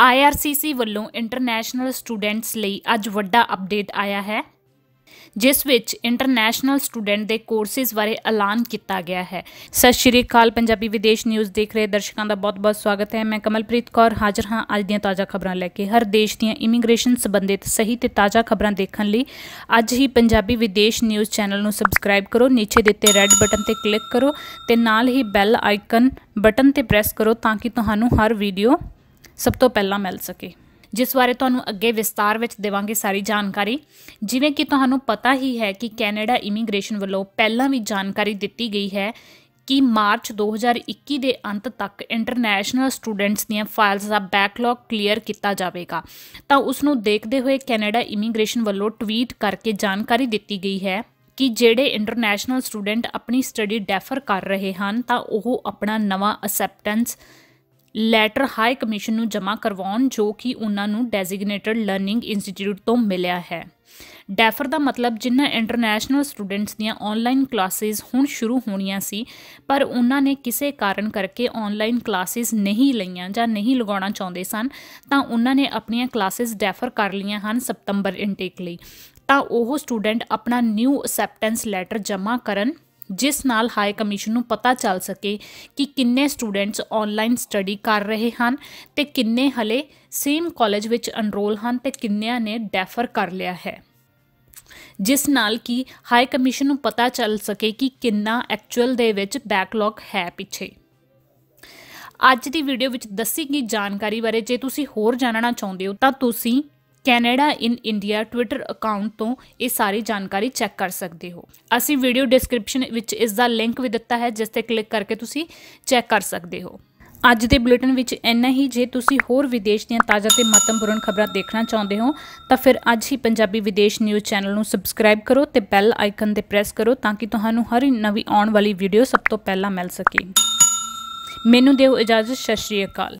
IRCC ਵੱਲੋਂ international students ਲਈ ਅੱਜ ਵੱਡਾ ਅਪਡੇਟ ਆਇਆ ਹੈ ਜਿਸ ਵਿੱਚ ਇੰਟਰਨੈਸ਼ਨਲ ਸਟੂਡੈਂਟ ਦੇ ਕੋਰਸਿਸ ਬਾਰੇ ਐਲਾਨ ਕੀਤਾ ਗਿਆ ਹੈ ਸਤਿ ਸ਼੍ਰੀ ਅਕਾਲ ਪੰਜਾਬੀ ਵਿਦੇਸ਼ ਨਿਊਜ਼ ਦੇਖ ਰਹੇ ਦਰਸ਼ਕਾਂ ਦਾ ਬਹੁਤ-ਬਹੁਤ ਸਵਾਗਤ ਹੈ ਮੈਂ ਕਮਲਪ੍ਰੀਤ ਕੌਰ ਹਾਜ਼ਰ ਹਾਂ ਅੱਜ ਦੀਆਂ ਤਾਜ਼ਾ ਖਬਰਾਂ ਲੈ ਕੇ ਹਰ ਦੇਸ਼ ਦੀਆਂ ਇਮੀਗ੍ਰੇਸ਼ਨ ਸੰਬੰਧਿਤ ਸਹੀ ਤੇ ਤਾਜ਼ਾ ਖਬਰਾਂ ਦੇਖਣ ਲਈ ਅੱਜ ਹੀ ਪੰਜਾਬੀ ਵਿਦੇਸ਼ ਨਿਊਜ਼ ਚੈਨਲ ਨੂੰ ਸਬਸਕ੍ਰਾਈਬ ਕਰੋ ਨੀਚੇ ਦਿੱਤੇ ਰੈੱਡ ਬਟਨ ਤੇ ਕਲਿੱਕ ਕਰੋ ਤੇ ਨਾਲ ਹੀ ਬੈਲ ਆਈਕਨ ਬਟਨ ਤੇ ਪ੍ਰੈਸ ਕਰੋ ਤਾਂ ਕਿ ਤੁਹਾਨੂੰ ਹਰ ਵੀਡੀਓ ਸਭ ਤੋਂ ਪਹਿਲਾਂ ਮਿਲ ਸਕੇ ਜਿਸ ਬਾਰੇ ਤੁਹਾਨੂੰ ਅੱਗੇ ਵਿਸਤਾਰ ਵਿੱਚ ਦੇਵਾਂਗੇ ਸਾਰੀ ਜਾਣਕਾਰੀ ਜਿਵੇਂ ਕਿ ਤੁਹਾਨੂੰ ਪਤਾ ਹੀ ਹੈ ਕਿ ਕੈਨੇਡਾ ਇਮੀਗ੍ਰੇਸ਼ਨ ਵੱਲੋਂ ਪਹਿਲਾਂ ਵੀ ਜਾਣਕਾਰੀ ਦਿੱਤੀ ਗਈ ਹੈ ਕਿ ਮਾਰਚ 2021 ਦੇ ਅੰਤ ਤੱਕ ਇੰਟਰਨੈਸ਼ਨਲ ਸਟੂਡੈਂਟਸ ਦੀਆਂ ਫਾਈਲਸ ਦਾ ਬੈਕਲੌਗ ਕਲੀਅਰ ਕੀਤਾ ਜਾਵੇਗਾ ਤਾਂ ਉਸ ਨੂੰ ਦੇਖਦੇ ਹੋਏ ਕੈਨੇਡਾ ਇਮੀਗ੍ਰੇਸ਼ਨ ਵੱਲੋਂ ਟਵੀਟ ਕਰਕੇ ਜਾਣਕਾਰੀ ਦਿੱਤੀ ਗਈ ਹੈ ਕਿ ਜਿਹੜੇ ਇੰਟਰਨੈਸ਼ਨਲ ਸਟੂਡੈਂਟ ਆਪਣੀ ਸਟੱਡੀ ਡੈਫਰ ਕਰ ਰਹੇ ਹਨ ਤਾਂ ਉਹ ਆਪਣਾ ਨਵਾਂ ਅਸੈਪਟੈਂਸ ਲੈਟਰ ਹਾਈ ਕਮਿਸ਼ਨ ਨੂੰ ਜਮ੍ਹਾਂ ਕਰਵਾਉਣ ਜੋ ਕਿ ਉਹਨਾਂ ਨੂੰ ਡੈਜ਼ਿਗਨੇਟਡ ਲਰਨਿੰਗ ਇੰਸਟੀਚਿਊਟ ਤੋਂ ਮਿਲਿਆ ਹੈ ਡੈਫਰ ਦਾ ਮਤਲਬ ਜਿਨ੍ਹਾਂ ਇੰਟਰਨੈਸ਼ਨਲ ਸਟੂਡੈਂਟਸ ਦੀਆਂ ਆਨਲਾਈਨ ਕਲਾਸਿਸ ਹੁਣ ਸ਼ੁਰੂ ਹੋਣੀਆਂ ਸੀ ਪਰ ਉਹਨਾਂ ਨੇ ਕਿਸੇ ਕਾਰਨ ਕਰਕੇ ਆਨਲਾਈਨ ਕਲਾਸਿਸ ਨਹੀਂ ਲਈਆਂ ਜਾਂ ਨਹੀਂ ਲਗਾਉਣਾ ਚਾਹੁੰਦੇ ਸਨ ਤਾਂ ਉਹਨਾਂ ਨੇ ਆਪਣੀਆਂ ਕਲਾਸਿਸ ਡੈਫਰ ਕਰ ਲਈਆਂ ਹਨ ਸਪਟੰਬਰ ਇਨਟੇਕ ਲਈ ਤਾਂ ਉਹ ਸਟੂਡੈਂਟ ਆਪਣਾ ਨਿਊ ਅਸੈਪਟੈਂਸ ਲੈਟਰ ਜਮ੍ਹਾਂ ਕਰਨ ਜਿਸ ਨਾਲ ਹਾਈ ਕਮਿਸ਼ਨ ਨੂੰ ਪਤਾ ਚੱਲ ਸਕੇ ਕਿ ਕਿੰਨੇ ਸਟੂਡੈਂਟਸ ਆਨਲਾਈਨ ਸਟੱਡੀ ਕਰ ਰਹੇ ਹਨ ਤੇ ਕਿੰਨੇ ਹਲੇ ਸੇਮ ਕਾਲਜ ਵਿੱਚ ਅਨਰੋਲ ਹਨ ਤੇ ਕਿੰਨਿਆਂ ਨੇ ਡੈਫਰ ਕਰ ਲਿਆ ਹੈ ਜਿਸ ਨਾਲ ਕਿ ਹਾਈ ਕਮਿਸ਼ਨ ਨੂੰ ਪਤਾ ਚੱਲ ਸਕੇ ਕਿ ਕਿੰਨਾ ਐਕਚੁਅਲ ਦੇ ਵਿੱਚ ਬੈਕਲੌਗ ਹੈ ਪਿੱਛੇ ਅੱਜ ਦੀ ਵੀਡੀਓ ਵਿੱਚ ਦੱਸੀ ਗਈ ਜਾਣਕਾਰੀ ਬਾਰੇ ਜੇ ਤੁਸੀਂ ਹੋਰ ਜਾਣਨਾ ਚਾਹੁੰਦੇ ਹੋ ਤਾਂ ਤੁਸੀਂ Canada in India Twitter account ਤੋਂ ਇਹ ਸਾਰੀ ਜਾਣਕਾਰੀ ਚੈੱਕ ਕਰ ਸਕਦੇ ਹੋ ਅਸੀਂ ਵੀਡੀਓ ਡਿਸਕ੍ਰਿਪਸ਼ਨ ਵਿੱਚ ਇਸ ਦਾ ਲਿੰਕ ਵੀ ਦਿੱਤਾ ਹੈ ਜਿਸ ਤੇ ਕਲਿੱਕ ਕਰਕੇ ਤੁਸੀਂ ਚੈੱਕ ਕਰ ਸਕਦੇ ਹੋ ਅੱਜ ਦੇ ਬੁਲੇਟਿਨ ਵਿੱਚ ਇੰਨਾ ਹੀ ਜੇ ਤੁਸੀਂ ਹੋਰ ਵਿਦੇਸ਼ ਦੀਆਂ ਤਾਜ਼ਾ ਤੇ ਮਹੱਤਵਪੂਰਨ ਖਬਰਾਂ ਦੇਖਣਾ ਚਾਹੁੰਦੇ ਹੋ ਤਾਂ ਫਿਰ ਅੱਜ ਹੀ ਪੰਜਾਬੀ ਵਿਦੇਸ਼ ਨਿਊਜ਼ ਚੈਨਲ ਨੂੰ ਸਬਸਕ੍ਰਾਈਬ ਕਰੋ ਤੇ ਬੈਲ ਆਈਕਨ ਤੇ ਪ੍ਰੈਸ ਕਰੋ ਤਾਂ ਕਿ ਤੁਹਾਨੂੰ ਹਰ ਨਵੀਂ ਆਉਣ ਵਾਲੀ ਵੀਡੀਓ ਸਭ ਤੋਂ ਪਹਿਲਾਂ ਮਿਲ ਸਕੇ ਮੈਨੂੰ ਦਿਓ ਇਜਾਜ਼ਤ ਸਤਿ ਅਕਾਲ